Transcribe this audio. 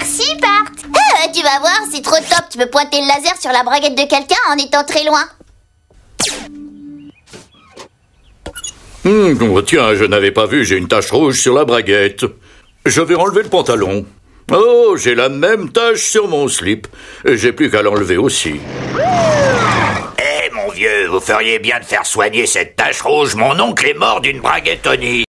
Merci, Bart. Euh, tu vas voir, c'est trop top. Tu peux pointer le laser sur la braguette de quelqu'un en étant très loin. Hmm, oh, tiens, je n'avais pas vu, j'ai une tache rouge sur la braguette. Je vais enlever le pantalon. Oh, j'ai la même tache sur mon slip. J'ai plus qu'à l'enlever aussi. Eh, mon vieux, vous feriez bien de faire soigner cette tache rouge. Mon oncle est mort d'une braguettonie.